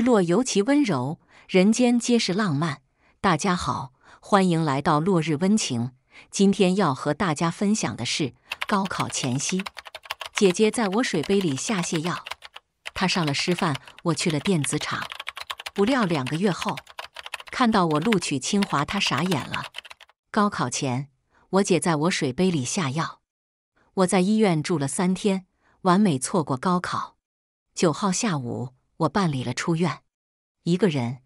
日落尤其温柔，人间皆是浪漫。大家好，欢迎来到落日温情。今天要和大家分享的是高考前夕，姐姐在我水杯里下泻药。她上了师范，我去了电子厂。不料两个月后，看到我录取清华，她傻眼了。高考前，我姐在我水杯里下药。我在医院住了三天，完美错过高考。九号下午。我办理了出院，一个人，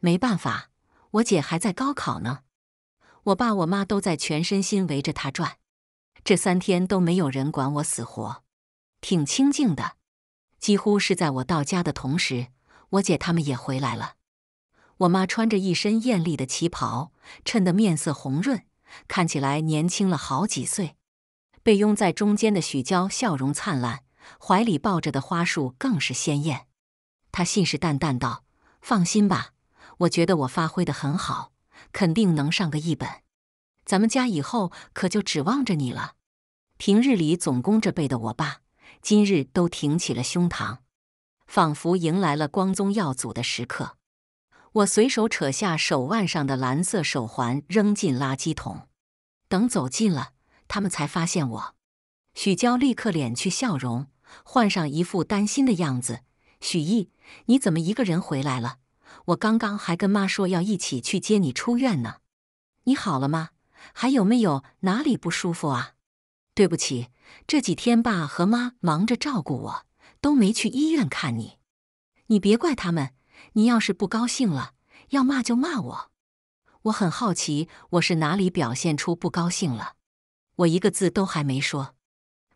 没办法，我姐还在高考呢，我爸我妈都在全身心围着她转，这三天都没有人管我死活，挺清静的。几乎是在我到家的同时，我姐他们也回来了。我妈穿着一身艳丽的旗袍，衬得面色红润，看起来年轻了好几岁。被拥在中间的许娇笑容灿烂，怀里抱着的花束更是鲜艳。他信誓旦旦道：“放心吧，我觉得我发挥的很好，肯定能上个一本。咱们家以后可就指望着你了。”平日里总弓着背的我爸，今日都挺起了胸膛，仿佛迎来了光宗耀祖的时刻。我随手扯下手腕上的蓝色手环，扔进垃圾桶。等走近了，他们才发现我。许娇立刻敛去笑容，换上一副担心的样子。许毅，你怎么一个人回来了？我刚刚还跟妈说要一起去接你出院呢。你好了吗？还有没有哪里不舒服啊？对不起，这几天爸和妈忙着照顾我，都没去医院看你。你别怪他们。你要是不高兴了，要骂就骂我。我很好奇，我是哪里表现出不高兴了？我一个字都还没说，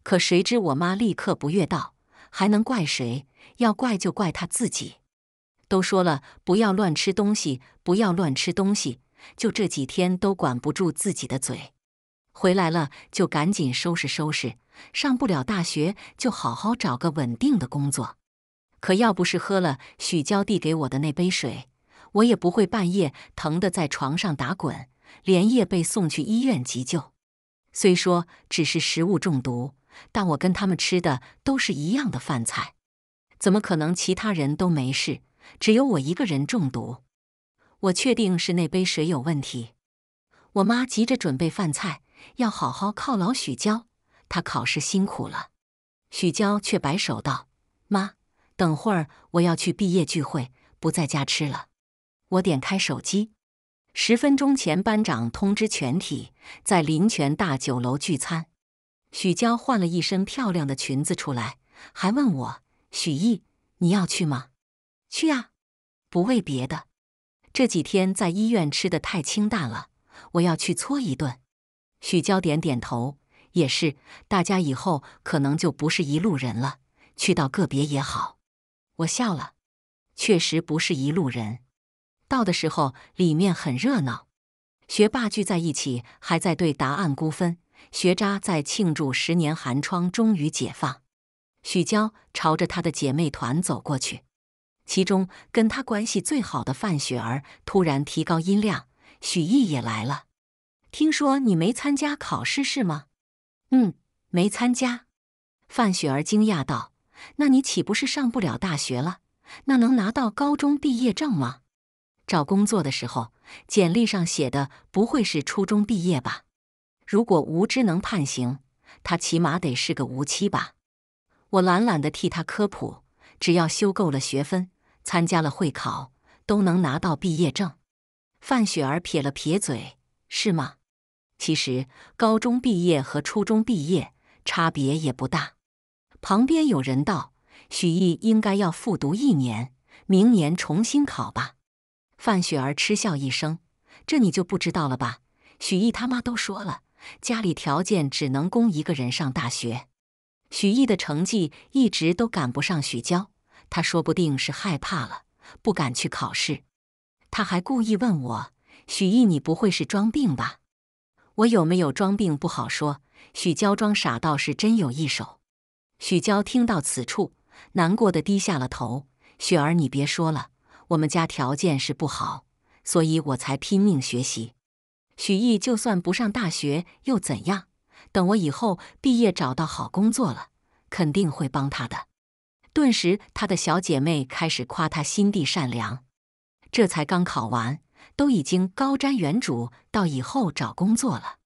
可谁知我妈立刻不悦道。还能怪谁？要怪就怪他自己。都说了，不要乱吃东西，不要乱吃东西。就这几天都管不住自己的嘴。回来了就赶紧收拾收拾。上不了大学，就好好找个稳定的工作。可要不是喝了许娇递给我的那杯水，我也不会半夜疼得在床上打滚，连夜被送去医院急救。虽说只是食物中毒。但我跟他们吃的都是一样的饭菜，怎么可能其他人都没事，只有我一个人中毒？我确定是那杯水有问题。我妈急着准备饭菜，要好好犒劳许娇，她考试辛苦了。许娇却摆手道：“妈，等会儿我要去毕业聚会，不在家吃了。”我点开手机，十分钟前班长通知全体在林泉大酒楼聚餐。许娇换了一身漂亮的裙子出来，还问我：“许毅，你要去吗？”“去啊，不为别的，这几天在医院吃的太清淡了，我要去搓一顿。”许娇点点头：“也是，大家以后可能就不是一路人了，去到个别也好。”我笑了：“确实不是一路人。到的时候里面很热闹，学霸聚在一起，还在对答案、估分。”学渣在庆祝十年寒窗终于解放。许娇朝着她的姐妹团走过去，其中跟她关系最好的范雪儿突然提高音量：“许毅也来了，听说你没参加考试是吗？嗯，没参加。”范雪儿惊讶道：“那你岂不是上不了大学了？那能拿到高中毕业证吗？找工作的时候简历上写的不会是初中毕业吧？”如果无知能判刑，他起码得是个无期吧？我懒懒地替他科普：只要修够了学分，参加了会考，都能拿到毕业证。范雪儿撇了撇嘴：“是吗？其实高中毕业和初中毕业差别也不大。”旁边有人道：“许毅应该要复读一年，明年重新考吧？”范雪儿嗤笑一声：“这你就不知道了吧？许毅他妈都说了。”家里条件只能供一个人上大学，许毅的成绩一直都赶不上许娇，他说不定是害怕了，不敢去考试。他还故意问我：“许毅，你不会是装病吧？”我有没有装病不好说。许娇装傻倒是真有一手。许娇听到此处，难过的低下了头：“雪儿，你别说了，我们家条件是不好，所以我才拼命学习。”许毅就算不上大学又怎样？等我以后毕业找到好工作了，肯定会帮他的。顿时，他的小姐妹开始夸他心地善良。这才刚考完，都已经高瞻远瞩到以后找工作了。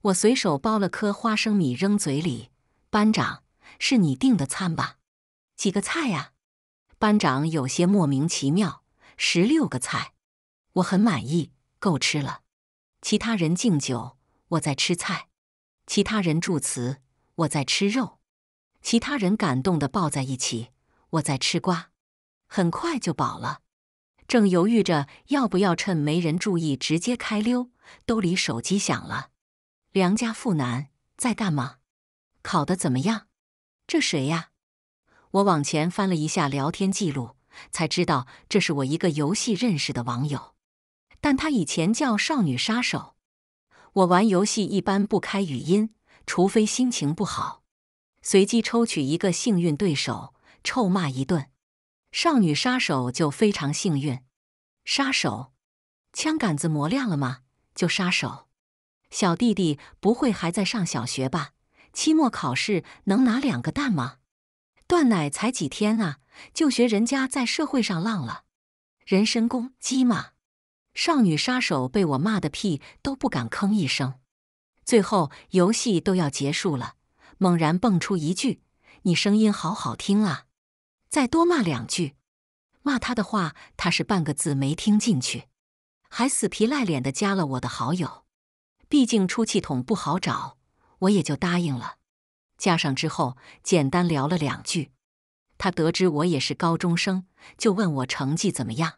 我随手剥了颗花生米扔嘴里。班长，是你订的餐吧？几个菜呀？班长有些莫名其妙。十六个菜，我很满意，够吃了。其他人敬酒，我在吃菜；其他人祝词，我在吃肉；其他人感动的抱在一起，我在吃瓜。很快就饱了，正犹豫着要不要趁没人注意直接开溜，兜里手机响了。梁家妇男在干嘛？考的怎么样？这谁呀？我往前翻了一下聊天记录，才知道这是我一个游戏认识的网友。但他以前叫少女杀手。我玩游戏一般不开语音，除非心情不好。随机抽取一个幸运对手，臭骂一顿。少女杀手就非常幸运。杀手，枪杆子磨亮了吗？就杀手。小弟弟不会还在上小学吧？期末考试能拿两个蛋吗？断奶才几天啊，就学人家在社会上浪了？人身攻击吗？少女杀手被我骂的屁都不敢吭一声，最后游戏都要结束了，猛然蹦出一句：“你声音好好听啊！”再多骂两句，骂他的话他是半个字没听进去，还死皮赖脸的加了我的好友。毕竟出气筒不好找，我也就答应了。加上之后，简单聊了两句，他得知我也是高中生，就问我成绩怎么样。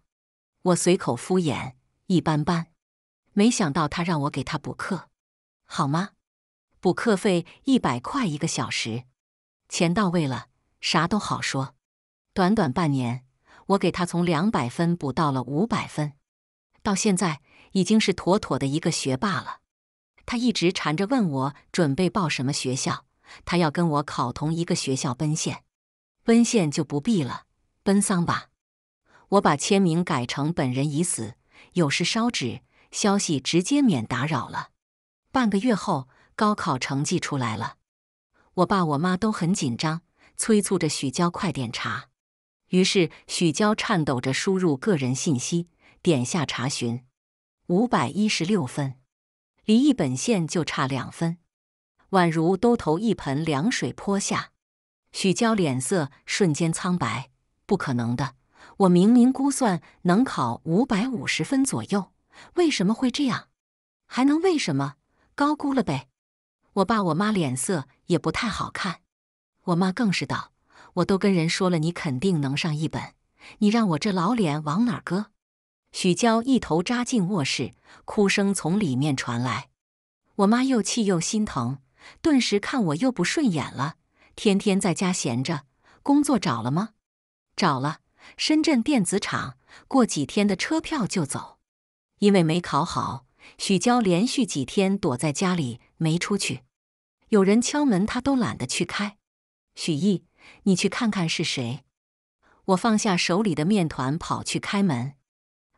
我随口敷衍。一般般，没想到他让我给他补课，好吗？补课费一百块一个小时，钱到位了，啥都好说。短短半年，我给他从两百分补到了五百分，到现在已经是妥妥的一个学霸了。他一直缠着问我准备报什么学校，他要跟我考同一个学校奔现，奔现就不必了，奔丧吧。我把签名改成本人已死。有事烧纸，消息直接免打扰了。半个月后，高考成绩出来了，我爸我妈都很紧张，催促着许娇快点查。于是许娇颤抖着输入个人信息，点下查询，五百一十六分，离一本线就差两分，宛如兜头一盆凉水泼下，许娇脸色瞬间苍白，不可能的。我明明估算能考五百五十分左右，为什么会这样？还能为什么？高估了呗。我爸我妈脸色也不太好看，我妈更是道：“我都跟人说了，你肯定能上一本，你让我这老脸往哪搁？”许娇一头扎进卧室，哭声从里面传来。我妈又气又心疼，顿时看我又不顺眼了。天天在家闲着，工作找了吗？找了。深圳电子厂，过几天的车票就走，因为没考好，许娇连续几天躲在家里没出去，有人敲门她都懒得去开。许毅，你去看看是谁？我放下手里的面团，跑去开门。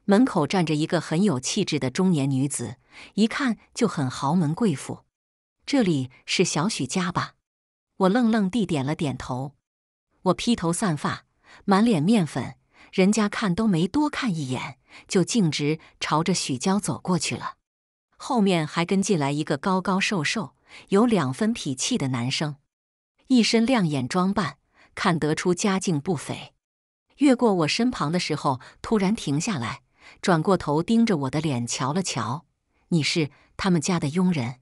门口站着一个很有气质的中年女子，一看就很豪门贵妇。这里是小许家吧？我愣愣地点了点头。我披头散发。满脸面粉，人家看都没多看一眼，就径直朝着许娇走过去了。后面还跟进来一个高高瘦瘦、有两分痞气的男生，一身亮眼装扮，看得出家境不菲。越过我身旁的时候，突然停下来，转过头盯着我的脸瞧了瞧：“你是他们家的佣人？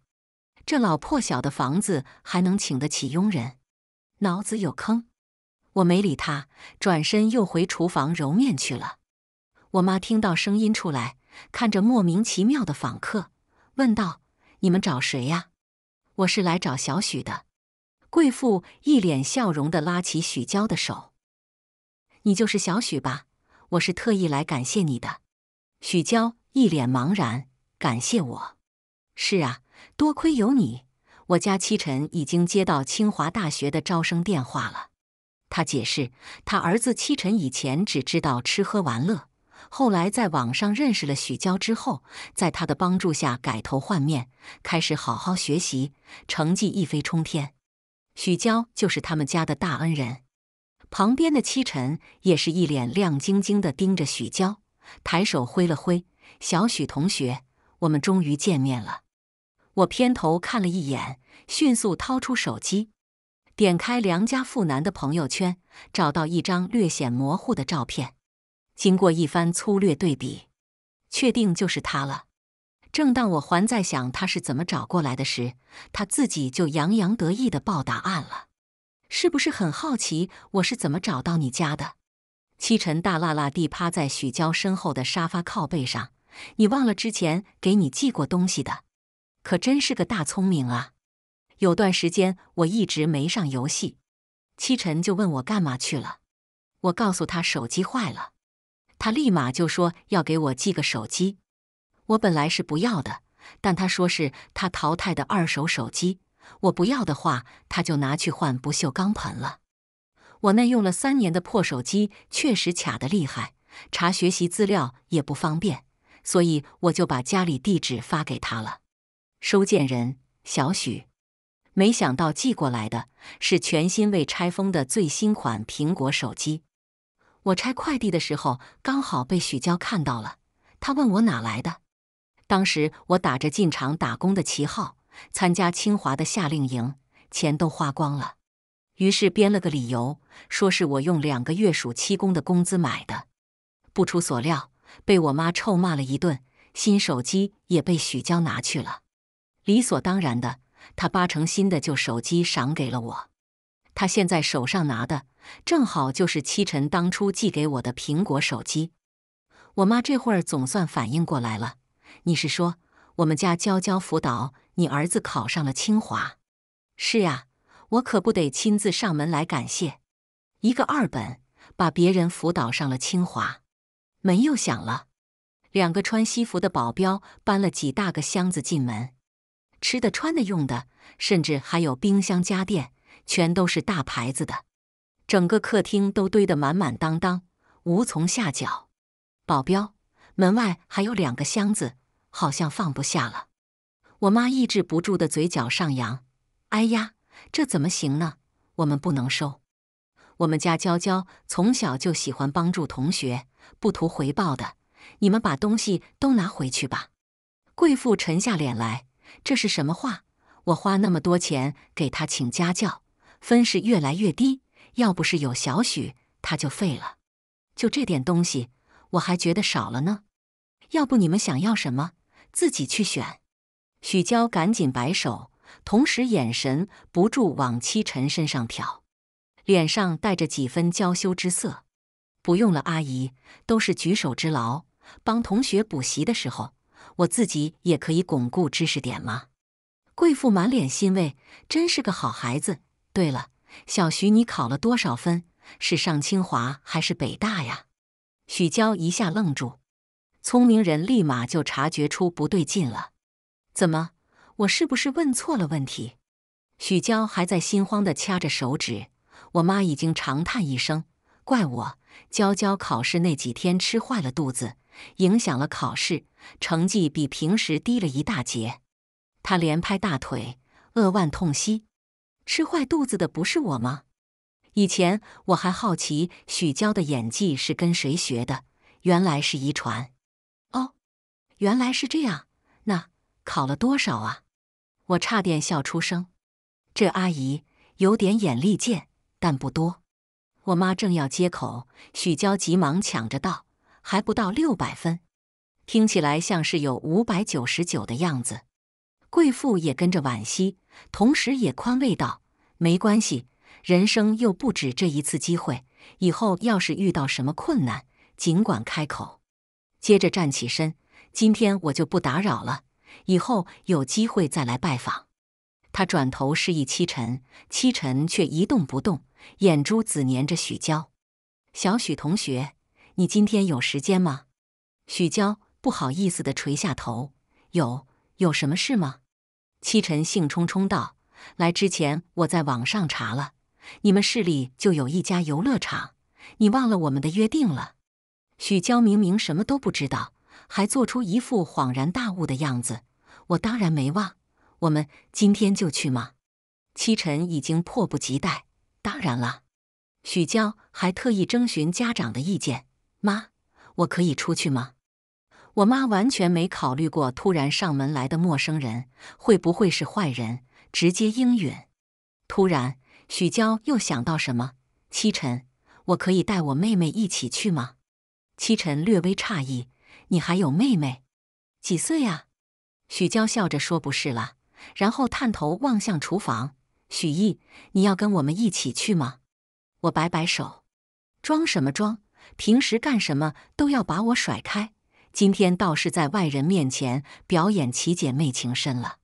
这老破小的房子还能请得起佣人？脑子有坑？”我没理他，转身又回厨房揉面去了。我妈听到声音出来，看着莫名其妙的访客，问道：“你们找谁呀？”“我是来找小许的。”贵妇一脸笑容的拉起许娇的手：“你就是小许吧？我是特意来感谢你的。”许娇一脸茫然：“感谢我？是啊，多亏有你，我家七晨已经接到清华大学的招生电话了。”他解释，他儿子七晨以前只知道吃喝玩乐，后来在网上认识了许娇之后，在他的帮助下改头换面，开始好好学习，成绩一飞冲天。许娇就是他们家的大恩人。旁边的七晨也是一脸亮晶晶的盯着许娇，抬手挥了挥：“小许同学，我们终于见面了。”我偏头看了一眼，迅速掏出手机。点开梁家妇男的朋友圈，找到一张略显模糊的照片，经过一番粗略对比，确定就是他了。正当我还在想他是怎么找过来的时，他自己就洋洋得意地报答案了。是不是很好奇我是怎么找到你家的？七尘大辣辣地趴在许娇身后的沙发靠背上，你忘了之前给你寄过东西的，可真是个大聪明啊！有段时间我一直没上游戏，七晨就问我干嘛去了。我告诉他手机坏了，他立马就说要给我寄个手机。我本来是不要的，但他说是他淘汰的二手手机，我不要的话他就拿去换不锈钢盆了。我那用了三年的破手机确实卡的厉害，查学习资料也不方便，所以我就把家里地址发给他了，收件人小许。没想到寄过来的是全新未拆封的最新款苹果手机。我拆快递的时候刚好被许娇看到了，他问我哪来的。当时我打着进厂打工的旗号参加清华的夏令营，钱都花光了，于是编了个理由，说是我用两个月暑期工的工资买的。不出所料，被我妈臭骂了一顿，新手机也被许娇拿去了，理所当然的。他八成新的旧手机赏给了我，他现在手上拿的正好就是七晨当初寄给我的苹果手机。我妈这会儿总算反应过来了，你是说我们家娇娇辅导你儿子考上了清华？是啊，我可不得亲自上门来感谢。一个二本把别人辅导上了清华。门又响了，两个穿西服的保镖搬了几大个箱子进门。吃的、穿的、用的，甚至还有冰箱、家电，全都是大牌子的。整个客厅都堆得满满当当，无从下脚。保镖，门外还有两个箱子，好像放不下了。我妈抑制不住的嘴角上扬：“哎呀，这怎么行呢？我们不能收。我们家娇娇从小就喜欢帮助同学，不图回报的。你们把东西都拿回去吧。”贵妇沉下脸来。这是什么话？我花那么多钱给他请家教，分是越来越低。要不是有小许，他就废了。就这点东西，我还觉得少了呢。要不你们想要什么，自己去选。许娇赶紧摆手，同时眼神不住往七晨身上瞟，脸上带着几分娇羞之色。不用了，阿姨，都是举手之劳，帮同学补习的时候。我自己也可以巩固知识点吗？贵妇满脸欣慰，真是个好孩子。对了，小徐，你考了多少分？是上清华还是北大呀？许娇一下愣住，聪明人立马就察觉出不对劲了。怎么？我是不是问错了问题？许娇还在心慌地掐着手指。我妈已经长叹一声，怪我，娇娇考试那几天吃坏了肚子。影响了考试成绩，比平时低了一大截。他连拍大腿，扼腕痛惜：“吃坏肚子的不是我吗？”以前我还好奇许娇的演技是跟谁学的，原来是遗传。哦，原来是这样。那考了多少啊？我差点笑出声。这阿姨有点眼力见，但不多。我妈正要接口，许娇急忙抢着道。还不到六百分，听起来像是有五百九十九的样子。贵妇也跟着惋惜，同时也宽慰道：“没关系，人生又不止这一次机会，以后要是遇到什么困难，尽管开口。”接着站起身：“今天我就不打扰了，以后有机会再来拜访。”他转头示意七晨，七晨却一动不动，眼珠子粘着许娇。小许同学。你今天有时间吗？许娇不好意思地垂下头。有，有什么事吗？七晨兴冲冲道：“来之前我在网上查了，你们市里就有一家游乐场。你忘了我们的约定了？”许娇明明什么都不知道，还做出一副恍然大悟的样子。我当然没忘。我们今天就去吗？七晨已经迫不及待。当然了。许娇还特意征询家长的意见。妈，我可以出去吗？我妈完全没考虑过突然上门来的陌生人会不会是坏人，直接应允。突然，许娇又想到什么，七晨，我可以带我妹妹一起去吗？七晨略微诧异：“你还有妹妹？几岁啊？”许娇笑着说：“不是了。”然后探头望向厨房，许毅，你要跟我们一起去吗？我摆摆手，装什么装？平时干什么都要把我甩开，今天倒是在外人面前表演其姐妹情深了。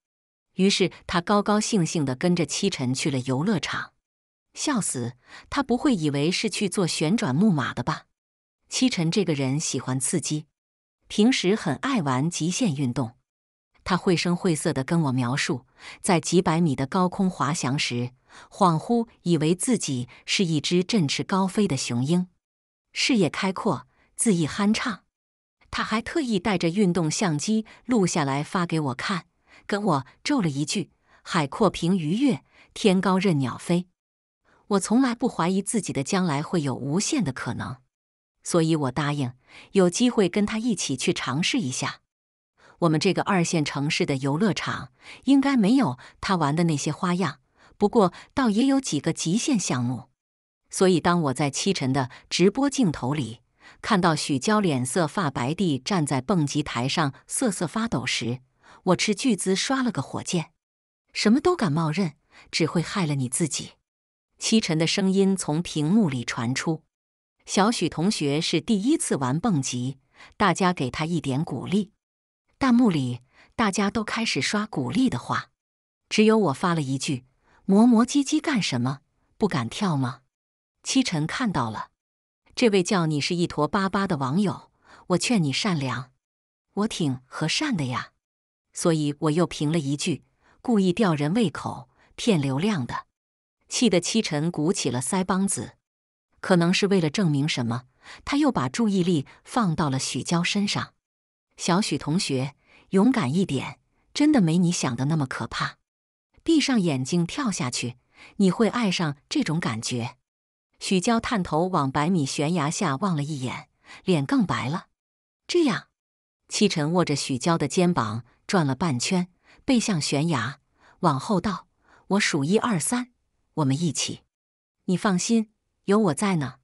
于是他高高兴兴地跟着七晨去了游乐场，笑死！他不会以为是去做旋转木马的吧？七晨这个人喜欢刺激，平时很爱玩极限运动。他绘声绘色地跟我描述，在几百米的高空滑翔时，恍惚以为自己是一只振翅高飞的雄鹰。视野开阔，字意酣畅。他还特意带着运动相机录下来发给我看，跟我咒了一句：“海阔凭鱼跃，天高任鸟飞。”我从来不怀疑自己的将来会有无限的可能，所以我答应有机会跟他一起去尝试一下。我们这个二线城市的游乐场应该没有他玩的那些花样，不过倒也有几个极限项目。所以，当我在七晨的直播镜头里看到许娇脸色发白地站在蹦极台上瑟瑟发抖时，我斥巨资刷了个火箭，什么都敢冒认，只会害了你自己。七晨的声音从屏幕里传出：“小许同学是第一次玩蹦极，大家给他一点鼓励。”弹幕里大家都开始刷鼓励的话，只有我发了一句：“磨磨唧唧干什么？不敢跳吗？”七晨看到了，这位叫你是一坨粑粑的网友，我劝你善良，我挺和善的呀，所以我又评了一句，故意吊人胃口骗流量的，气得七晨鼓起了腮帮子。可能是为了证明什么，他又把注意力放到了许娇身上。小许同学，勇敢一点，真的没你想的那么可怕。闭上眼睛跳下去，你会爱上这种感觉。许娇探头往百米悬崖下望了一眼，脸更白了。这样，七晨握着许娇的肩膀转了半圈，背向悬崖，往后道：“我数一二三，我们一起。你放心，有我在呢。”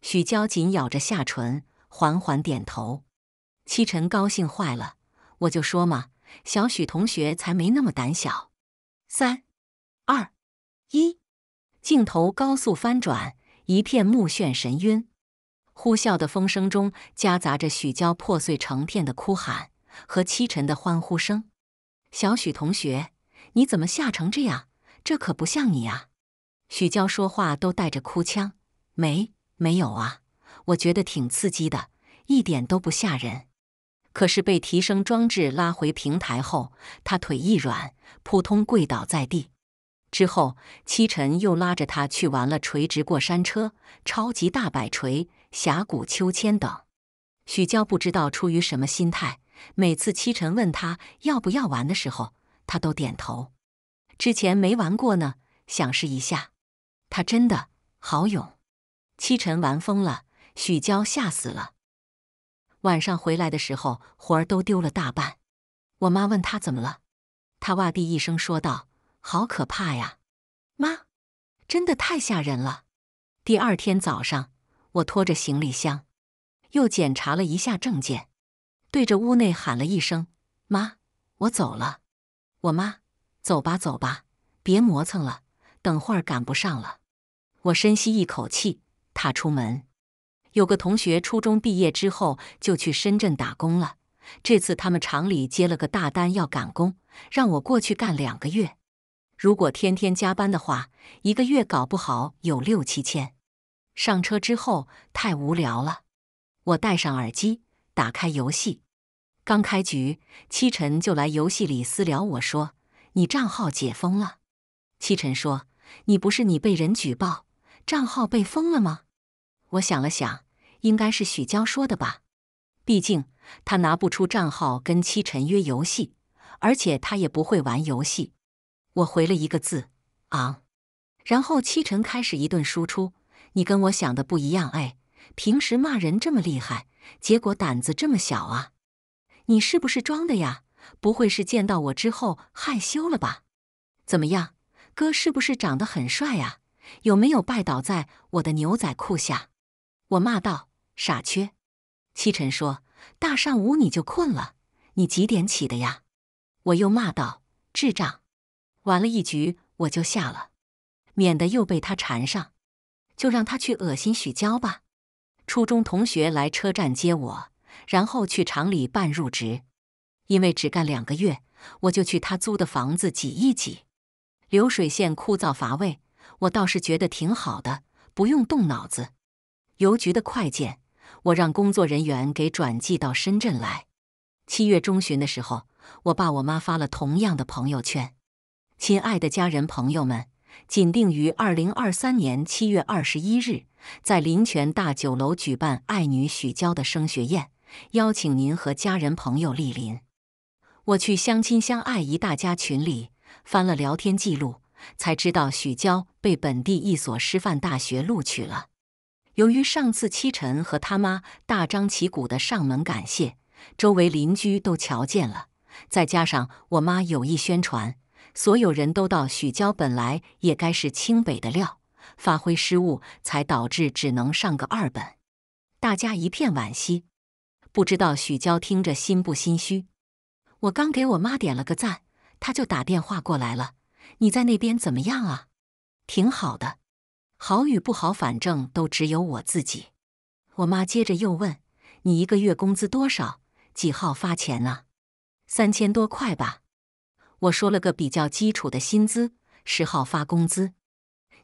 许娇紧咬着下唇，缓缓点头。七晨高兴坏了：“我就说嘛，小许同学才没那么胆小。”三、二、一，镜头高速翻转。一片目眩神晕，呼啸的风声中夹杂着许娇破碎成片的哭喊和凄沉的欢呼声。小许同学，你怎么吓成这样？这可不像你啊！许娇说话都带着哭腔。没，没有啊，我觉得挺刺激的，一点都不吓人。可是被提升装置拉回平台后，他腿一软，扑通跪倒在地。之后，七晨又拉着他去玩了垂直过山车、超级大摆锤、峡谷秋千等。许娇不知道出于什么心态，每次七晨问他要不要玩的时候，他都点头。之前没玩过呢，想试一下。他真的好勇。七晨玩疯了，许娇吓死了。晚上回来的时候，活儿都丢了大半。我妈问他怎么了，他哇地一声说道。好可怕呀，妈，真的太吓人了。第二天早上，我拖着行李箱，又检查了一下证件，对着屋内喊了一声：“妈，我走了。”我妈：“走吧，走吧，别磨蹭了，等会儿赶不上了。”我深吸一口气，踏出门。有个同学初中毕业之后就去深圳打工了，这次他们厂里接了个大单，要赶工，让我过去干两个月。如果天天加班的话，一个月搞不好有六七千。上车之后太无聊了，我戴上耳机，打开游戏。刚开局，七晨就来游戏里私聊我说：“你账号解封了。”七晨说：“你不是你被人举报，账号被封了吗？”我想了想，应该是许娇说的吧，毕竟她拿不出账号跟七晨约游戏，而且她也不会玩游戏。我回了一个字，昂，然后七晨开始一顿输出。你跟我想的不一样哎，平时骂人这么厉害，结果胆子这么小啊？你是不是装的呀？不会是见到我之后害羞了吧？怎么样，哥是不是长得很帅啊？有没有拜倒在我的牛仔裤下？我骂道：“傻缺。”七晨说：“大上午你就困了，你几点起的呀？”我又骂道：“智障。”玩了一局我就下了，免得又被他缠上，就让他去恶心许娇吧。初中同学来车站接我，然后去厂里办入职，因为只干两个月，我就去他租的房子挤一挤。流水线枯燥乏味，我倒是觉得挺好的，不用动脑子。邮局的快件，我让工作人员给转寄到深圳来。七月中旬的时候，我爸我妈发了同样的朋友圈。亲爱的家人朋友们，仅定于二零二三年七月二十一日，在林泉大酒楼举办爱女许娇的升学宴，邀请您和家人朋友莅临。我去相亲相爱一大家群里翻了聊天记录，才知道许娇被本地一所师范大学录取了。由于上次七晨和他妈大张旗鼓的上门感谢，周围邻居都瞧见了，再加上我妈有意宣传。所有人都道许娇本来也该是清北的料，发挥失误才导致只能上个二本。大家一片惋惜，不知道许娇听着心不心虚。我刚给我妈点了个赞，她就打电话过来了。你在那边怎么样啊？挺好的，好与不好，反正都只有我自己。我妈接着又问你一个月工资多少？几号发钱啊？三千多块吧。我说了个比较基础的薪资，十号发工资。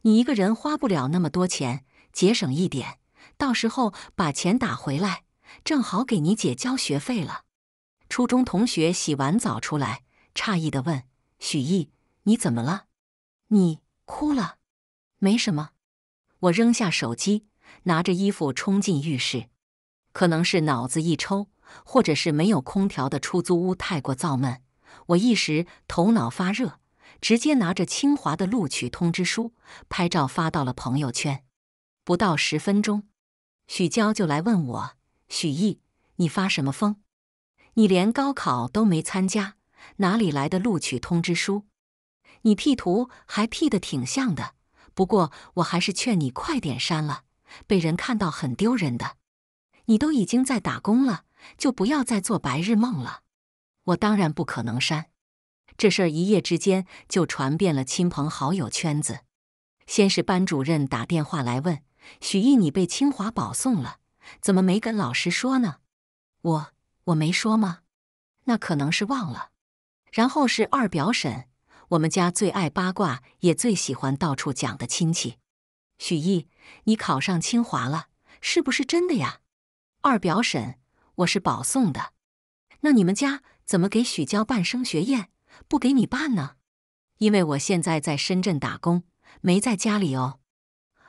你一个人花不了那么多钱，节省一点，到时候把钱打回来，正好给你姐交学费了。初中同学洗完澡出来，诧异地问：“许毅，你怎么了？你哭了？没什么。”我扔下手机，拿着衣服冲进浴室。可能是脑子一抽，或者是没有空调的出租屋太过燥闷。我一时头脑发热，直接拿着清华的录取通知书拍照发到了朋友圈。不到十分钟，许娇就来问我：“许毅，你发什么疯？你连高考都没参加，哪里来的录取通知书？你 P 图还 P 得挺像的。不过我还是劝你快点删了，被人看到很丢人的。你都已经在打工了，就不要再做白日梦了。”我当然不可能删，这事儿一夜之间就传遍了亲朋好友圈子。先是班主任打电话来问：“许毅，你被清华保送了，怎么没跟老师说呢？”“我我没说吗？那可能是忘了。”然后是二表婶，我们家最爱八卦，也最喜欢到处讲的亲戚。许毅，你考上清华了，是不是真的呀？二表婶，我是保送的，那你们家？怎么给许娇办升学宴？不给你办呢，因为我现在在深圳打工，没在家里哦。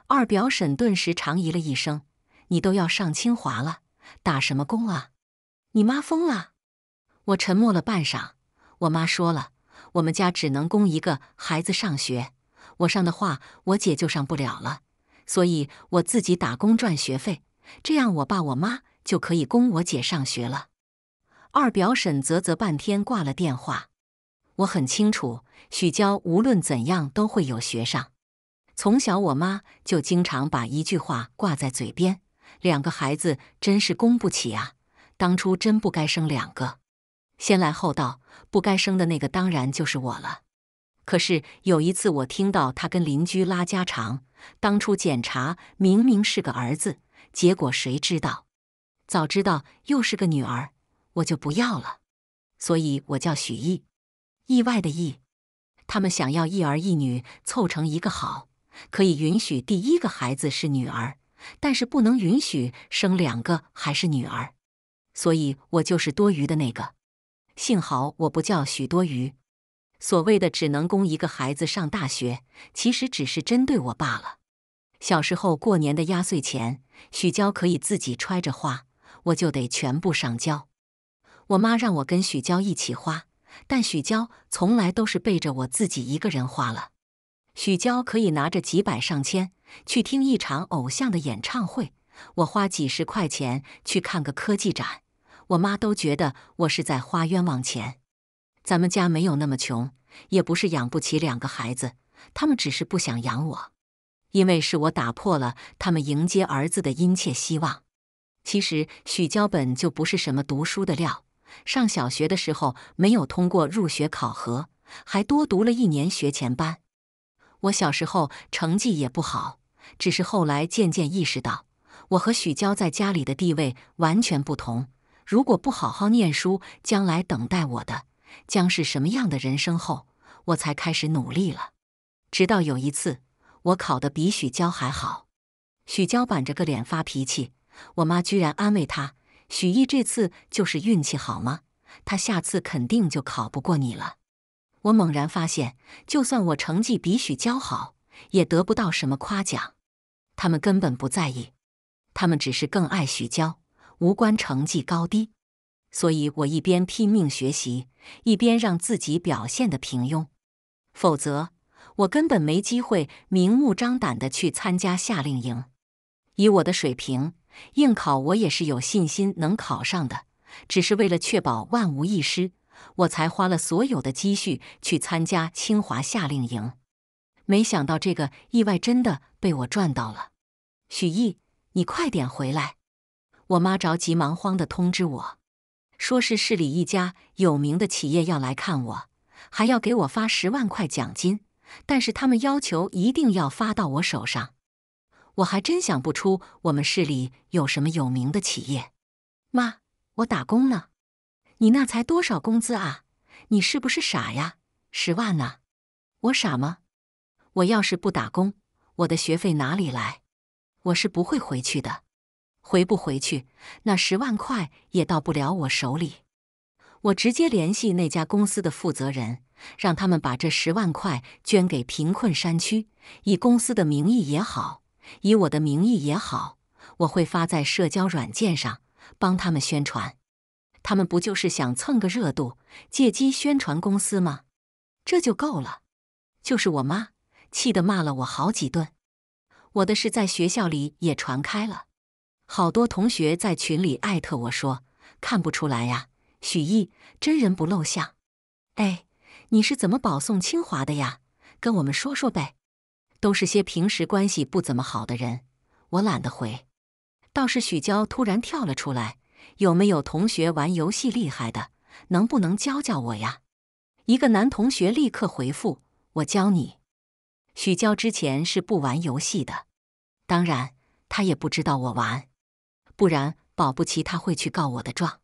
二表婶顿时长咦了一声：“你都要上清华了，打什么工啊？你妈疯了？”我沉默了半晌。我妈说了：“我们家只能供一个孩子上学，我上的话，我姐就上不了了。所以我自己打工赚学费，这样我爸我妈就可以供我姐上学了。”二表婶啧啧半天挂了电话，我很清楚，许娇无论怎样都会有学上。从小我妈就经常把一句话挂在嘴边：“两个孩子真是供不起啊，当初真不该生两个。”先来后到，不该生的那个当然就是我了。可是有一次我听到他跟邻居拉家常，当初检查明明是个儿子，结果谁知道，早知道又是个女儿。我就不要了，所以我叫许意，意外的意。他们想要一儿一女凑成一个好，可以允许第一个孩子是女儿，但是不能允许生两个还是女儿。所以我就是多余的那个。幸好我不叫许多余。所谓的只能供一个孩子上大学，其实只是针对我罢了。小时候过年的压岁钱，许娇可以自己揣着花，我就得全部上交。我妈让我跟许娇一起花，但许娇从来都是背着我自己一个人花了。许娇可以拿着几百上千去听一场偶像的演唱会，我花几十块钱去看个科技展，我妈都觉得我是在花冤枉钱。咱们家没有那么穷，也不是养不起两个孩子，他们只是不想养我，因为是我打破了他们迎接儿子的殷切希望。其实许娇本就不是什么读书的料。上小学的时候没有通过入学考核，还多读了一年学前班。我小时候成绩也不好，只是后来渐渐意识到我和许娇在家里的地位完全不同。如果不好好念书，将来等待我的将是什么样的人生？后我才开始努力了。直到有一次，我考得比许娇还好，许娇板着个脸发脾气，我妈居然安慰她。许毅这次就是运气好吗？他下次肯定就考不过你了。我猛然发现，就算我成绩比许娇好，也得不到什么夸奖。他们根本不在意，他们只是更爱许娇，无关成绩高低。所以，我一边拼命学习，一边让自己表现的平庸。否则，我根本没机会明目张胆的去参加夏令营。以我的水平。应考，我也是有信心能考上的，只是为了确保万无一失，我才花了所有的积蓄去参加清华夏令营。没想到这个意外真的被我赚到了。许毅，你快点回来！我妈着急忙慌的通知我，说是市里一家有名的企业要来看我，还要给我发十万块奖金，但是他们要求一定要发到我手上。我还真想不出我们市里有什么有名的企业。妈，我打工呢。你那才多少工资啊？你是不是傻呀？十万呢？我傻吗？我要是不打工，我的学费哪里来？我是不会回去的。回不回去，那十万块也到不了我手里。我直接联系那家公司的负责人，让他们把这十万块捐给贫困山区，以公司的名义也好。以我的名义也好，我会发在社交软件上帮他们宣传。他们不就是想蹭个热度，借机宣传公司吗？这就够了。就是我妈气得骂了我好几顿。我的事在学校里也传开了，好多同学在群里艾特我说：“看不出来呀，许毅，真人不露相。”哎，你是怎么保送清华的呀？跟我们说说呗。都是些平时关系不怎么好的人，我懒得回。倒是许娇突然跳了出来：“有没有同学玩游戏厉害的？能不能教教我呀？”一个男同学立刻回复：“我教你。”许娇之前是不玩游戏的，当然他也不知道我玩，不然保不齐他会去告我的状。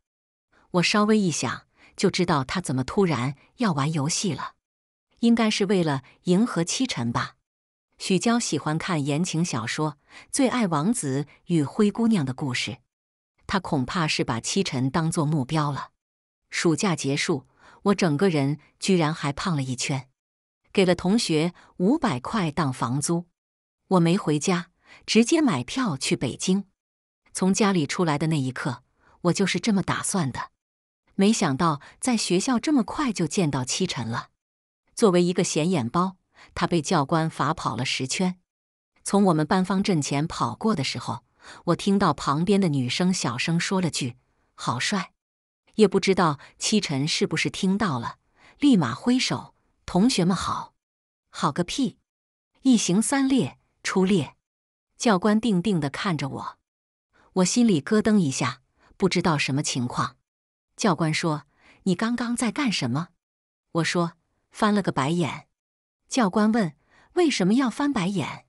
我稍微一想就知道他怎么突然要玩游戏了，应该是为了迎合七晨吧。许娇喜欢看言情小说，最爱王子与灰姑娘的故事。她恐怕是把七晨当做目标了。暑假结束，我整个人居然还胖了一圈，给了同学五百块当房租。我没回家，直接买票去北京。从家里出来的那一刻，我就是这么打算的。没想到在学校这么快就见到七晨了。作为一个显眼包。他被教官罚跑了十圈，从我们班方阵前跑过的时候，我听到旁边的女生小声说了句“好帅”，也不知道七晨是不是听到了，立马挥手：“同学们好，好个屁！”一行三列，出列。教官定定地看着我，我心里咯噔一下，不知道什么情况。教官说：“你刚刚在干什么？”我说：“翻了个白眼。”教官问：“为什么要翻白眼？”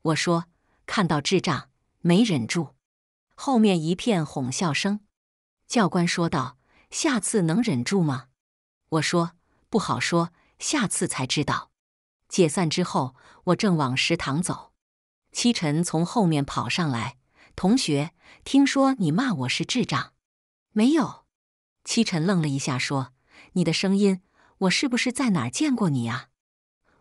我说：“看到智障，没忍住。”后面一片哄笑声。教官说道：“下次能忍住吗？”我说：“不好说，下次才知道。”解散之后，我正往食堂走，七晨从后面跑上来：“同学，听说你骂我是智障？”没有。七晨愣了一下，说：“你的声音，我是不是在哪儿见过你啊？”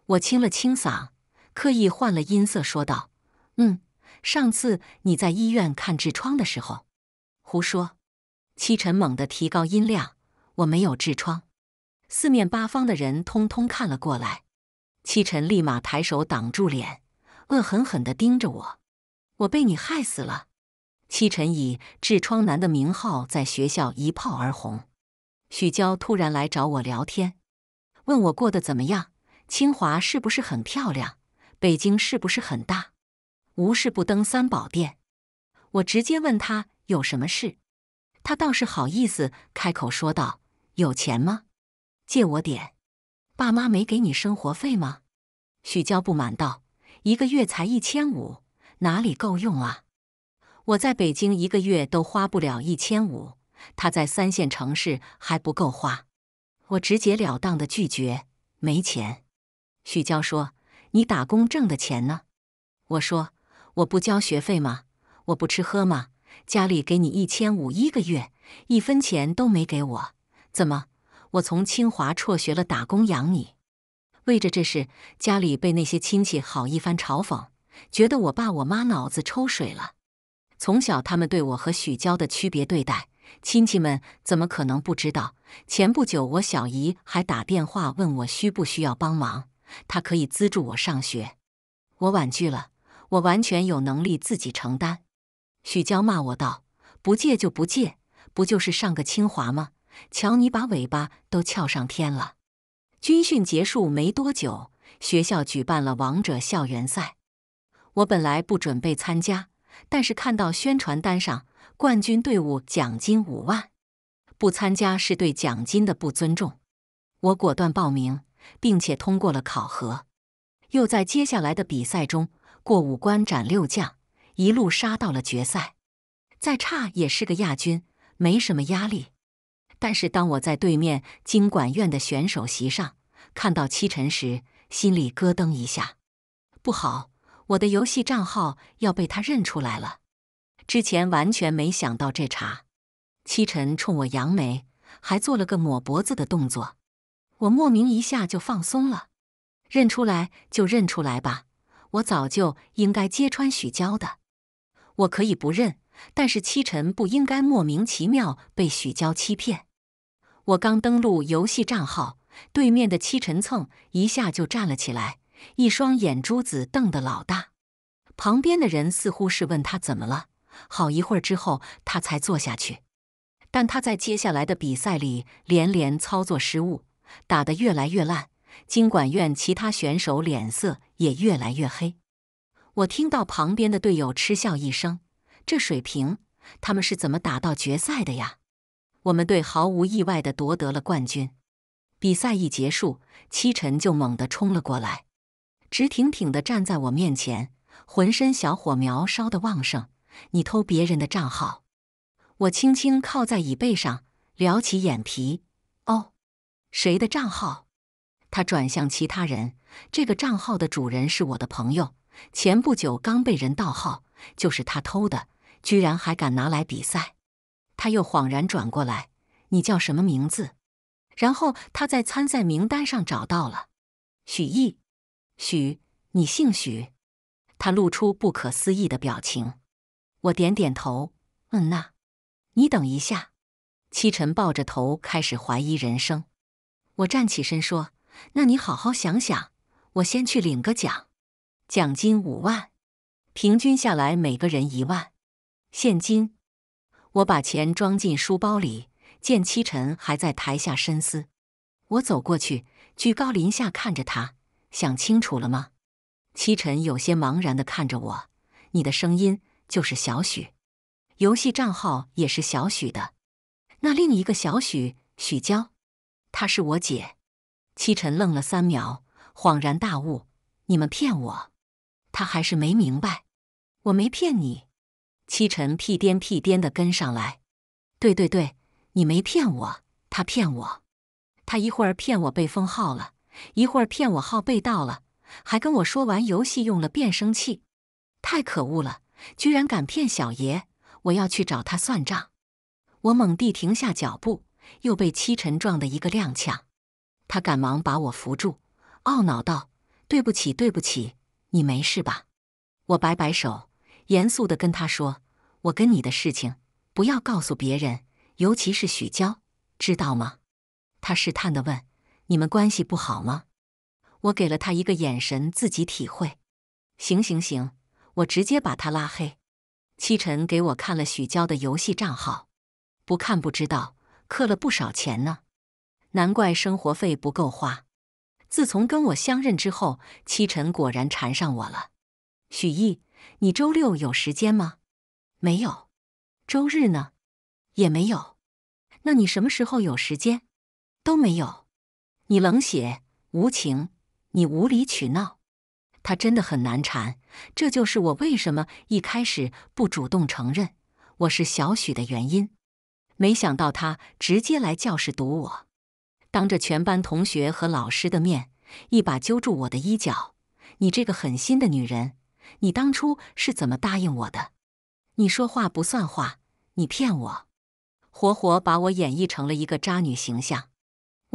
我清了清嗓，刻意换了音色说道：“嗯，上次你在医院看痔疮的时候。”“胡说！”七晨猛地提高音量，“我没有痔疮。”四面八方的人通通看了过来，七晨立马抬手挡住脸，恶狠狠地盯着我，“我被你害死了！”七晨以痔疮男的名号在学校一炮而红。许娇突然来找我聊天，问我过得怎么样。清华是不是很漂亮？北京是不是很大？无事不登三宝殿，我直接问他有什么事，他倒是好意思开口说道：“有钱吗？借我点。”爸妈没给你生活费吗？许娇不满道：“一个月才一千五，哪里够用啊？我在北京一个月都花不了一千五，他在三线城市还不够花。”我直截了当的拒绝：“没钱。”许娇说：“你打工挣的钱呢？”我说：“我不交学费吗？我不吃喝吗？家里给你一千五一个月，一分钱都没给我。怎么？我从清华辍学了，打工养你？为着这事，家里被那些亲戚好一番嘲讽，觉得我爸我妈脑子抽水了。从小他们对我和许娇的区别对待，亲戚们怎么可能不知道？前不久，我小姨还打电话问我需不需要帮忙。”他可以资助我上学，我婉拒了。我完全有能力自己承担。许娇骂我道：“不借就不借，不就是上个清华吗？瞧你把尾巴都翘上天了。”军训结束没多久，学校举办了王者校园赛。我本来不准备参加，但是看到宣传单上冠军队伍奖金五万，不参加是对奖金的不尊重。我果断报名。并且通过了考核，又在接下来的比赛中过五关斩六将，一路杀到了决赛。再差也是个亚军，没什么压力。但是当我在对面经管院的选手席上看到七晨时，心里咯噔一下，不好，我的游戏账号要被他认出来了。之前完全没想到这茬。七晨冲我扬眉，还做了个抹脖子的动作。我莫名一下就放松了，认出来就认出来吧。我早就应该揭穿许娇的，我可以不认，但是七晨不应该莫名其妙被许娇欺骗。我刚登录游戏账号，对面的七晨蹭一下就站了起来，一双眼珠子瞪得老大。旁边的人似乎是问他怎么了，好一会儿之后他才坐下去。但他在接下来的比赛里连连操作失误。打得越来越烂，经管院其他选手脸色也越来越黑。我听到旁边的队友嗤笑一声：“这水平，他们是怎么打到决赛的呀？”我们队毫无意外地夺得了冠军。比赛一结束，七晨就猛地冲了过来，直挺挺地站在我面前，浑身小火苗烧得旺盛。你偷别人的账号？我轻轻靠在椅背上，撩起眼皮。谁的账号？他转向其他人，这个账号的主人是我的朋友，前不久刚被人盗号，就是他偷的，居然还敢拿来比赛。他又恍然转过来，你叫什么名字？然后他在参赛名单上找到了许毅，许，你姓许？他露出不可思议的表情。我点点头，嗯呐。你等一下。七晨抱着头开始怀疑人生。我站起身说：“那你好好想想，我先去领个奖，奖金五万，平均下来每个人一万现金。”我把钱装进书包里，见七晨还在台下深思，我走过去，居高临下看着他：“想清楚了吗？”七晨有些茫然的看着我：“你的声音就是小许，游戏账号也是小许的，那另一个小许，许娇？”她是我姐，七晨愣了三秒，恍然大悟：“你们骗我！”他还是没明白，我没骗你。七晨屁颠屁颠的跟上来：“对对对，你没骗我，他骗我，他一会儿骗我被封号了，一会儿骗我号被盗了，还跟我说玩游戏用了变声器，太可恶了！居然敢骗小爷，我要去找他算账！”我猛地停下脚步。又被七尘撞的一个踉跄，他赶忙把我扶住，懊恼道：“对不起，对不起，你没事吧？”我摆摆手，严肃的跟他说：“我跟你的事情不要告诉别人，尤其是许娇，知道吗？”他试探的问：“你们关系不好吗？”我给了他一个眼神，自己体会。行行行，我直接把他拉黑。七晨给我看了许娇的游戏账号，不看不知道。氪了不少钱呢，难怪生活费不够花。自从跟我相认之后，七晨果然缠上我了。许毅，你周六有时间吗？没有。周日呢？也没有。那你什么时候有时间？都没有。你冷血无情，你无理取闹。他真的很难缠，这就是我为什么一开始不主动承认我是小许的原因。没想到他直接来教室堵我，当着全班同学和老师的面，一把揪住我的衣角：“你这个狠心的女人，你当初是怎么答应我的？你说话不算话，你骗我，活活把我演绎成了一个渣女形象。”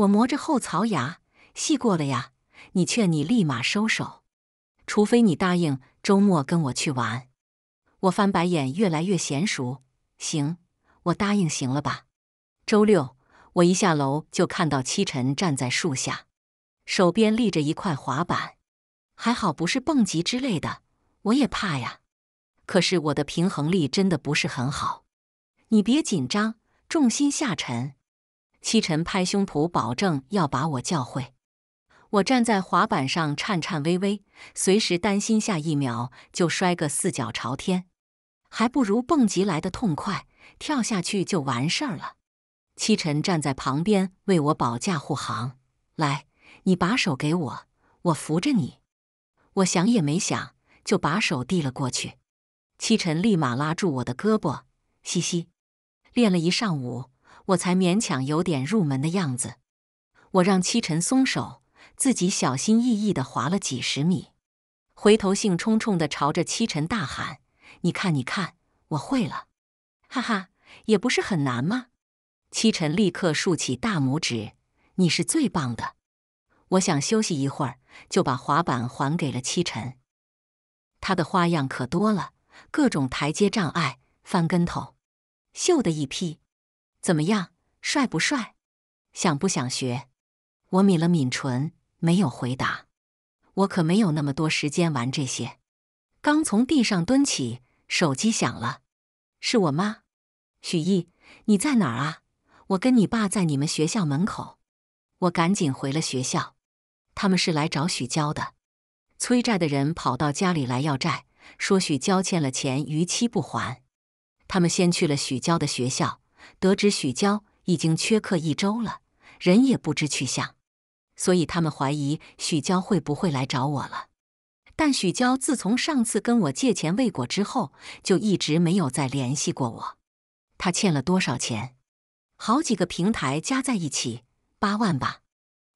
我磨着后槽牙：“戏过了呀，你劝你立马收手，除非你答应周末跟我去玩。”我翻白眼，越来越娴熟：“行。”我答应行了吧？周六我一下楼就看到七晨站在树下，手边立着一块滑板，还好不是蹦极之类的，我也怕呀。可是我的平衡力真的不是很好。你别紧张，重心下沉。七晨拍胸脯保证要把我教会。我站在滑板上颤颤巍巍，随时担心下一秒就摔个四脚朝天，还不如蹦极来的痛快。跳下去就完事儿了。七晨站在旁边为我保驾护航。来，你把手给我，我扶着你。我想也没想，就把手递了过去。七晨立马拉住我的胳膊，嘻嘻。练了一上午，我才勉强有点入门的样子。我让七晨松手，自己小心翼翼地滑了几十米，回头兴冲冲地朝着七晨大喊：“你看，你看，我会了！”哈哈，也不是很难嘛！七晨立刻竖起大拇指：“你是最棒的！”我想休息一会儿，就把滑板还给了七晨。他的花样可多了，各种台阶障碍、翻跟头，秀的一批。怎么样，帅不帅？想不想学？我抿了抿唇，没有回答。我可没有那么多时间玩这些。刚从地上蹲起，手机响了。是我妈，许毅，你在哪儿啊？我跟你爸在你们学校门口。我赶紧回了学校，他们是来找许娇的，催债的人跑到家里来要债，说许娇欠了钱逾期不还。他们先去了许娇的学校，得知许娇已经缺课一周了，人也不知去向，所以他们怀疑许娇会不会来找我了。但许娇自从上次跟我借钱未果之后，就一直没有再联系过我。他欠了多少钱？好几个平台加在一起，八万吧。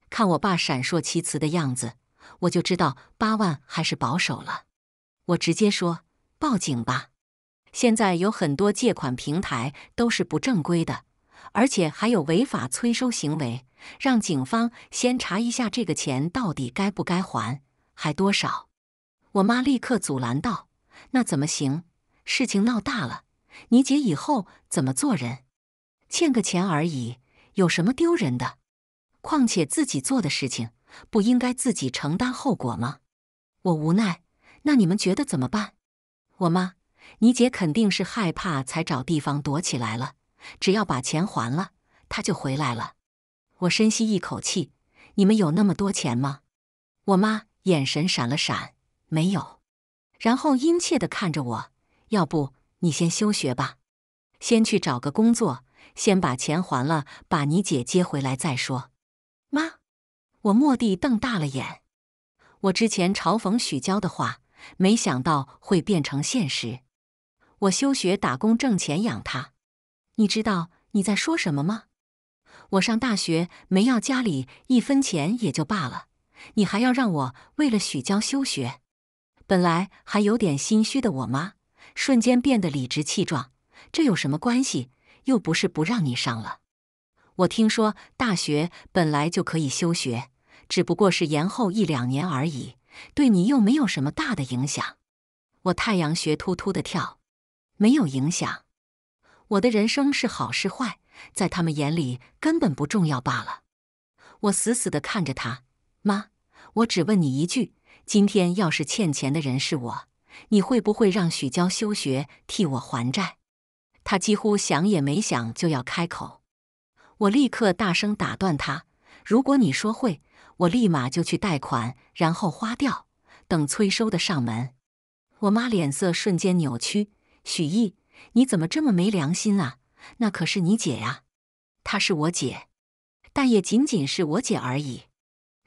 看我爸闪烁其词的样子，我就知道八万还是保守了。我直接说：“报警吧！现在有很多借款平台都是不正规的，而且还有违法催收行为。让警方先查一下这个钱到底该不该还，还多少。”我妈立刻阻拦道：“那怎么行？事情闹大了，你姐以后怎么做人？欠个钱而已，有什么丢人的？况且自己做的事情，不应该自己承担后果吗？”我无奈：“那你们觉得怎么办？”我妈：“你姐肯定是害怕才找地方躲起来了，只要把钱还了，她就回来了。”我深吸一口气：“你们有那么多钱吗？”我妈眼神闪了闪。没有，然后殷切地看着我，要不你先休学吧，先去找个工作，先把钱还了，把你姐接回来再说。妈，我蓦地瞪大了眼，我之前嘲讽许娇的话，没想到会变成现实。我休学打工挣钱养她，你知道你在说什么吗？我上大学没要家里一分钱也就罢了，你还要让我为了许娇休学？本来还有点心虚的我妈，瞬间变得理直气壮。这有什么关系？又不是不让你上了。我听说大学本来就可以休学，只不过是延后一两年而已，对你又没有什么大的影响。我太阳穴突突的跳，没有影响。我的人生是好是坏，在他们眼里根本不重要罢了。我死死的看着他，妈，我只问你一句。今天要是欠钱的人是我，你会不会让许娇休学替我还债？他几乎想也没想就要开口，我立刻大声打断他：“如果你说会，我立马就去贷款，然后花掉，等催收的上门。”我妈脸色瞬间扭曲：“许毅，你怎么这么没良心啊？那可是你姐呀！她是我姐，但也仅仅是我姐而已。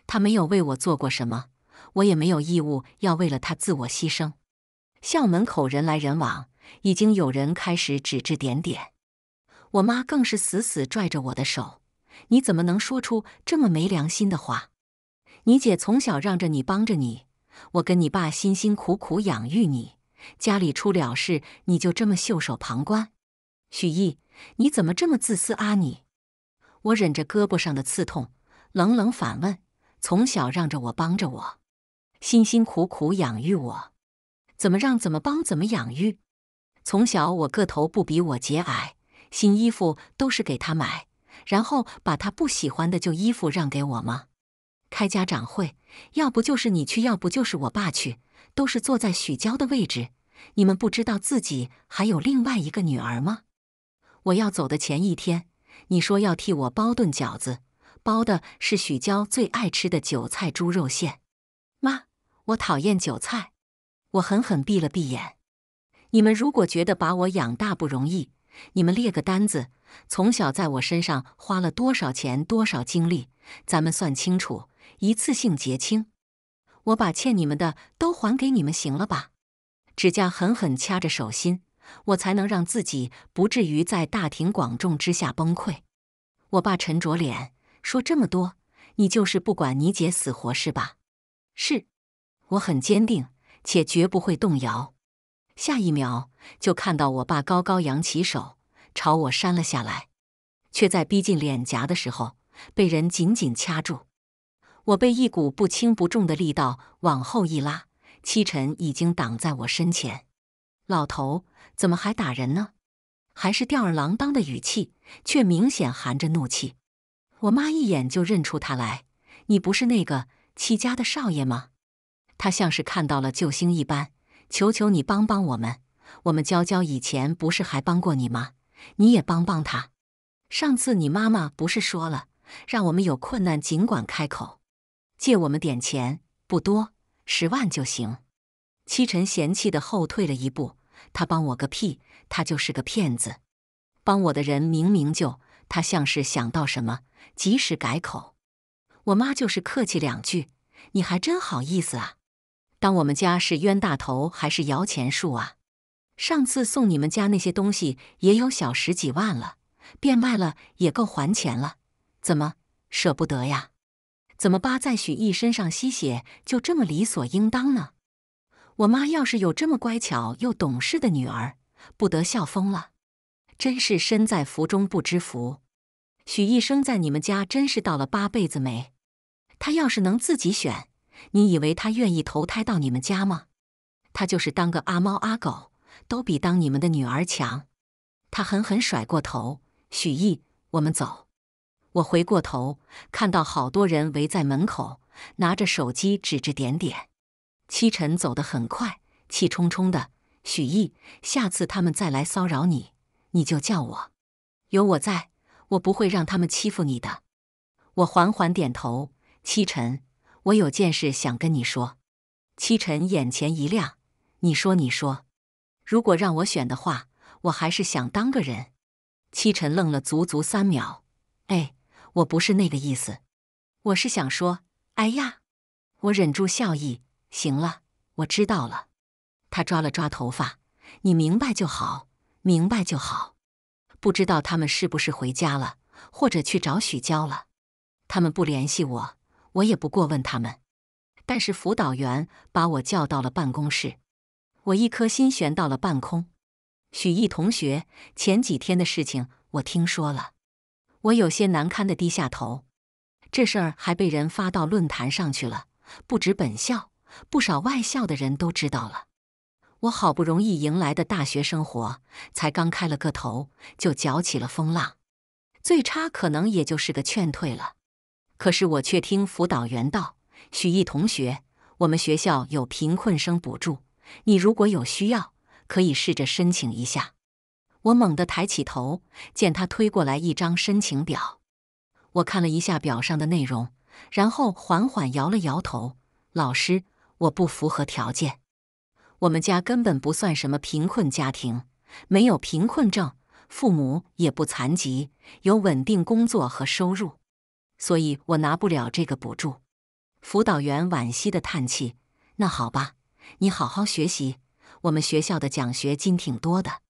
她没有为我做过什么。”我也没有义务要为了他自我牺牲。校门口人来人往，已经有人开始指指点点。我妈更是死死拽着我的手：“你怎么能说出这么没良心的话？你姐从小让着你，帮着你，我跟你爸辛辛苦苦养育你，家里出了事，你就这么袖手旁观？许毅，你怎么这么自私啊？你！”我忍着胳膊上的刺痛，冷冷反问：“从小让着我，帮着我。”辛辛苦苦养育我，怎么让怎么帮怎么养育。从小我个头不比我姐矮，新衣服都是给她买，然后把她不喜欢的旧衣服让给我吗？开家长会，要不就是你去，要不就是我爸去，都是坐在许娇的位置。你们不知道自己还有另外一个女儿吗？我要走的前一天，你说要替我包顿饺子，包的是许娇最爱吃的韭菜猪肉馅，妈。我讨厌韭菜，我狠狠闭了闭眼。你们如果觉得把我养大不容易，你们列个单子，从小在我身上花了多少钱，多少精力，咱们算清楚，一次性结清。我把欠你们的都还给你们，行了吧？指甲狠狠掐着手心，我才能让自己不至于在大庭广众之下崩溃。我爸沉着脸说：“这么多，你就是不管你姐死活是吧？”是。我很坚定，且绝不会动摇。下一秒就看到我爸高高扬起手，朝我扇了下来，却在逼近脸颊的时候被人紧紧掐住。我被一股不轻不重的力道往后一拉，七晨已经挡在我身前。老头怎么还打人呢？还是吊儿郎当的语气，却明显含着怒气。我妈一眼就认出他来：“你不是那个戚家的少爷吗？”他像是看到了救星一般，求求你帮帮我们！我们娇娇以前不是还帮过你吗？你也帮帮他。上次你妈妈不是说了，让我们有困难尽管开口，借我们点钱，不多，十万就行。七尘嫌弃的后退了一步，他帮我个屁，他就是个骗子。帮我的人明明就……他像是想到什么，及时改口。我妈就是客气两句，你还真好意思啊！当我们家是冤大头还是摇钱树啊？上次送你们家那些东西也有小十几万了，变卖了也够还钱了，怎么舍不得呀？怎么扒在许毅身上吸血就这么理所应当呢？我妈要是有这么乖巧又懂事的女儿，不得笑疯了？真是身在福中不知福。许毅生在你们家真是倒了八辈子霉，他要是能自己选。你以为他愿意投胎到你们家吗？他就是当个阿猫阿狗，都比当你们的女儿强。他狠狠甩过头，许毅，我们走。我回过头，看到好多人围在门口，拿着手机指指点点。七晨走得很快，气冲冲的。许毅，下次他们再来骚扰你，你就叫我。有我在，我不会让他们欺负你的。我缓缓点头。七晨。我有件事想跟你说，七晨眼前一亮。你说，你说，如果让我选的话，我还是想当个人。七晨愣了足足三秒。哎，我不是那个意思，我是想说，哎呀，我忍住笑意。行了，我知道了。他抓了抓头发，你明白就好，明白就好。不知道他们是不是回家了，或者去找许娇了？他们不联系我。我也不过问他们，但是辅导员把我叫到了办公室，我一颗心悬到了半空。许毅同学前几天的事情我听说了，我有些难堪的低下头。这事儿还被人发到论坛上去了，不止本校，不少外校的人都知道了。我好不容易迎来的大学生活，才刚开了个头，就搅起了风浪。最差可能也就是个劝退了。可是我却听辅导员道：“许毅同学，我们学校有贫困生补助，你如果有需要，可以试着申请一下。”我猛地抬起头，见他推过来一张申请表，我看了一下表上的内容，然后缓缓摇了摇头：“老师，我不符合条件。我们家根本不算什么贫困家庭，没有贫困证，父母也不残疾，有稳定工作和收入。”所以我拿不了这个补助，辅导员惋惜地叹气。那好吧，你好好学习，我们学校的奖学金挺多的。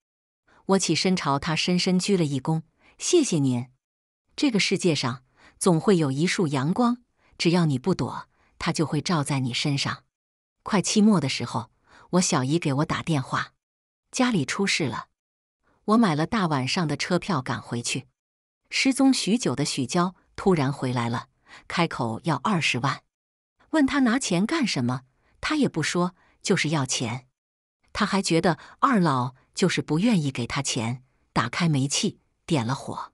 我起身朝他深深鞠了一躬，谢谢您。这个世界上总会有一束阳光，只要你不躲，它就会照在你身上。快期末的时候，我小姨给我打电话，家里出事了。我买了大晚上的车票赶回去。失踪许久的许娇。突然回来了，开口要二十万。问他拿钱干什么，他也不说，就是要钱。他还觉得二老就是不愿意给他钱。打开煤气，点了火，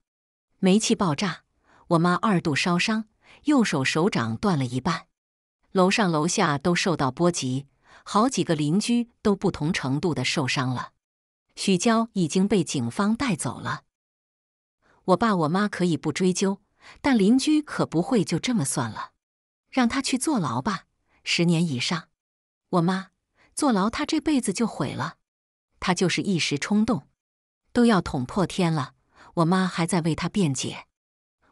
煤气爆炸，我妈二度烧伤，右手手掌断了一半。楼上楼下都受到波及，好几个邻居都不同程度的受伤了。许娇已经被警方带走了。我爸我妈可以不追究。但邻居可不会就这么算了，让他去坐牢吧，十年以上。我妈坐牢，他这辈子就毁了。他就是一时冲动，都要捅破天了。我妈还在为他辩解。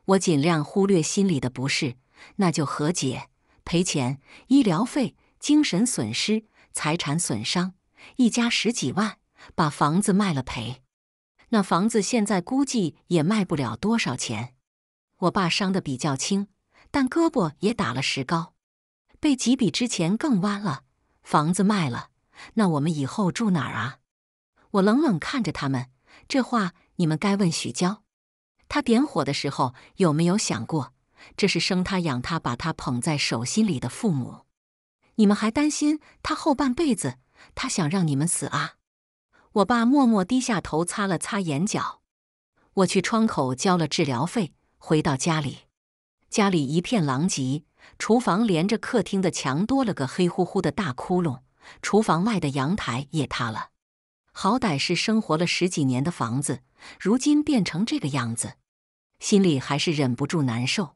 我尽量忽略心里的不适，那就和解，赔钱、医疗费、精神损失、财产损伤，一家十几万，把房子卖了赔。那房子现在估计也卖不了多少钱。我爸伤得比较轻，但胳膊也打了石膏，背脊比之前更弯了。房子卖了，那我们以后住哪儿啊？我冷冷看着他们，这话你们该问许娇。他点火的时候有没有想过，这是生他养他把他捧在手心里的父母？你们还担心他后半辈子？他想让你们死啊？我爸默默低下头，擦了擦眼角。我去窗口交了治疗费。回到家里，家里一片狼藉，厨房连着客厅的墙多了个黑乎乎的大窟窿，厨房外的阳台也塌了。好歹是生活了十几年的房子，如今变成这个样子，心里还是忍不住难受。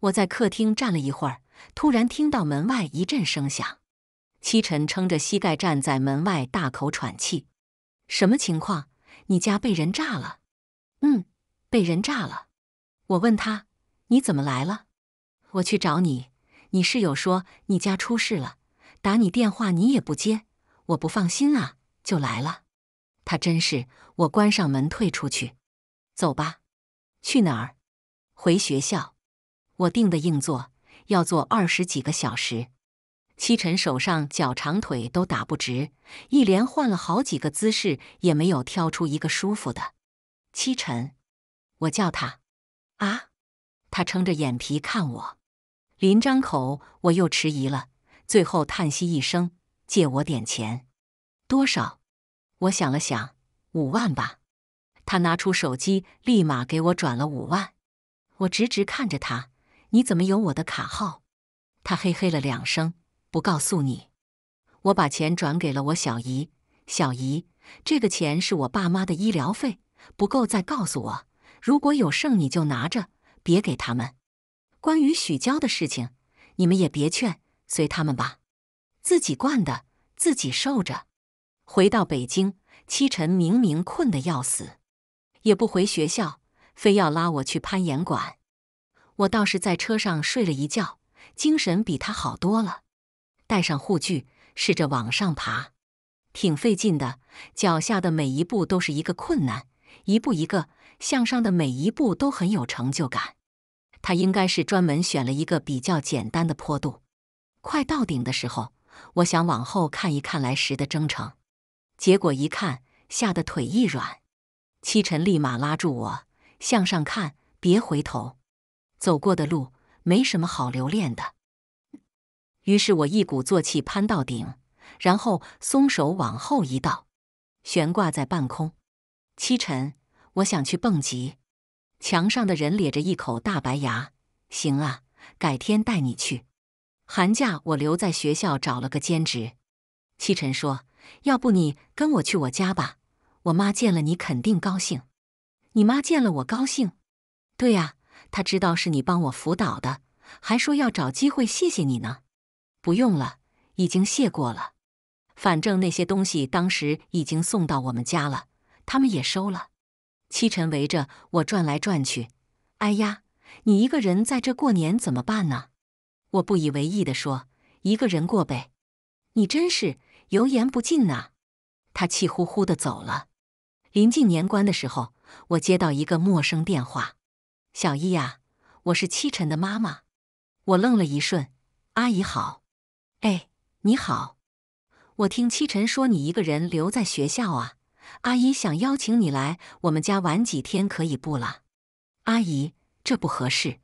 我在客厅站了一会儿，突然听到门外一阵声响。七晨撑着膝盖站在门外，大口喘气：“什么情况？你家被人炸了？”“嗯，被人炸了。”我问他：“你怎么来了？”我去找你。你室友说你家出事了，打你电话你也不接，我不放心啊，就来了。他真是……我关上门退出去，走吧，去哪儿？回学校。我定的硬座，要坐二十几个小时。七晨手上脚长腿都打不直，一连换了好几个姿势，也没有挑出一个舒服的。七晨，我叫他。啊！他撑着眼皮看我，临张口我又迟疑了，最后叹息一声：“借我点钱，多少？”我想了想，五万吧。他拿出手机，立马给我转了五万。我直直看着他：“你怎么有我的卡号？”他嘿嘿了两声：“不告诉你。”我把钱转给了我小姨。小姨，这个钱是我爸妈的医疗费，不够再告诉我。如果有剩，你就拿着，别给他们。关于许娇的事情，你们也别劝，随他们吧，自己惯的，自己受着。回到北京，七晨明明困得要死，也不回学校，非要拉我去攀岩馆。我倒是在车上睡了一觉，精神比他好多了。戴上护具，试着往上爬，挺费劲的，脚下的每一步都是一个困难。一步一个向上的每一步都很有成就感。他应该是专门选了一个比较简单的坡度。快到顶的时候，我想往后看一看来时的征程，结果一看吓得腿一软。七晨立马拉住我，向上看，别回头。走过的路没什么好留恋的。于是我一鼓作气攀到顶，然后松手往后一倒，悬挂在半空。七晨，我想去蹦极。墙上的人咧着一口大白牙。行啊，改天带你去。寒假我留在学校找了个兼职。七晨说：“要不你跟我去我家吧，我妈见了你肯定高兴。”你妈见了我高兴？对呀，她知道是你帮我辅导的，还说要找机会谢谢你呢。不用了，已经谢过了。反正那些东西当时已经送到我们家了。他们也收了，七晨围着我转来转去。哎呀，你一个人在这过年怎么办呢？我不以为意的说：“一个人过呗。”你真是油盐不进呐！他气呼呼的走了。临近年关的时候，我接到一个陌生电话：“小伊呀，我是七晨的妈妈。”我愣了一瞬：“阿姨好。”哎，你好。我听七晨说你一个人留在学校啊？阿姨想邀请你来我们家玩几天，可以不啦？阿姨，这不合适。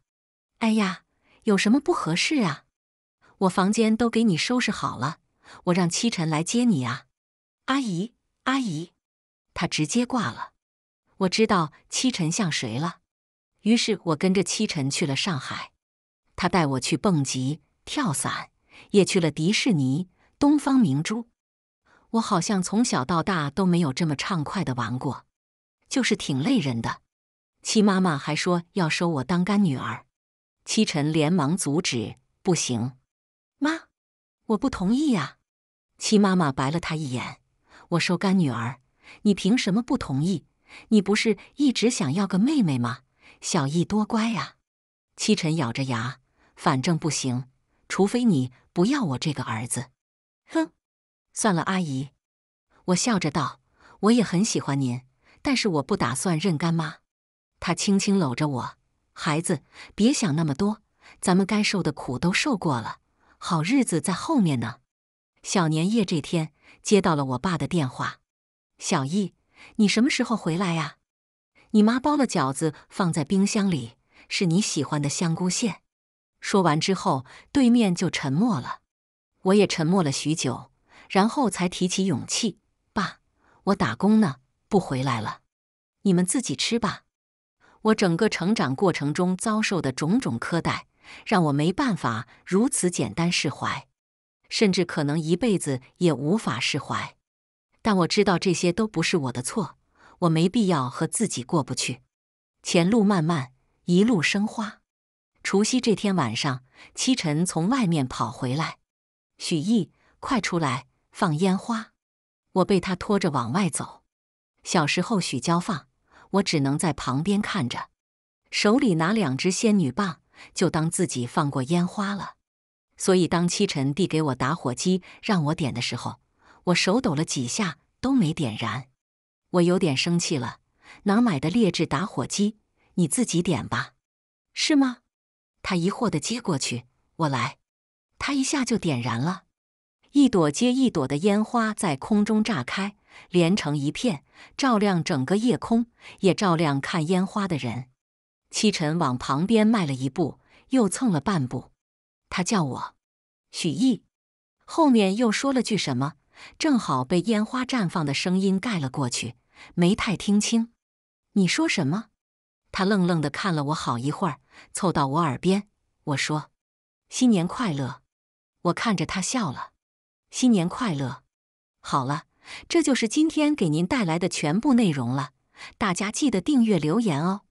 哎呀，有什么不合适啊？我房间都给你收拾好了，我让七晨来接你啊。阿姨，阿姨，他直接挂了。我知道七晨像谁了，于是我跟着七晨去了上海。他带我去蹦极、跳伞，也去了迪士尼、东方明珠。我好像从小到大都没有这么畅快的玩过，就是挺累人的。七妈妈还说要收我当干女儿，七晨连忙阻止：“不行，妈，我不同意呀。”七妈妈白了他一眼：“我收干女儿，你凭什么不同意？你不是一直想要个妹妹吗？”小易多乖呀！七晨咬着牙：“反正不行，除非你不要我这个儿子。”哼。算了，阿姨，我笑着道：“我也很喜欢您，但是我不打算认干妈。”她轻轻搂着我：“孩子，别想那么多，咱们该受的苦都受过了，好日子在后面呢。”小年夜这天，接到了我爸的电话：“小易，你什么时候回来呀？你妈包了饺子放在冰箱里，是你喜欢的香菇馅。”说完之后，对面就沉默了，我也沉默了许久。然后才提起勇气，爸，我打工呢，不回来了，你们自己吃吧。我整个成长过程中遭受的种种苛待，让我没办法如此简单释怀，甚至可能一辈子也无法释怀。但我知道这些都不是我的错，我没必要和自己过不去。前路漫漫，一路生花。除夕这天晚上，七晨从外面跑回来，许毅，快出来！放烟花，我被他拖着往外走。小时候许娇放，我只能在旁边看着，手里拿两只仙女棒，就当自己放过烟花了。所以当七晨递给我打火机让我点的时候，我手抖了几下都没点燃。我有点生气了，哪买的劣质打火机？你自己点吧，是吗？他疑惑的接过去，我来，他一下就点燃了。一朵接一朵的烟花在空中炸开，连成一片，照亮整个夜空，也照亮看烟花的人。七晨往旁边迈了一步，又蹭了半步。他叫我许毅，后面又说了句什么，正好被烟花绽放的声音盖了过去，没太听清。你说什么？他愣愣地看了我好一会儿，凑到我耳边，我说：“新年快乐。”我看着他笑了。新年快乐！好了，这就是今天给您带来的全部内容了。大家记得订阅、留言哦。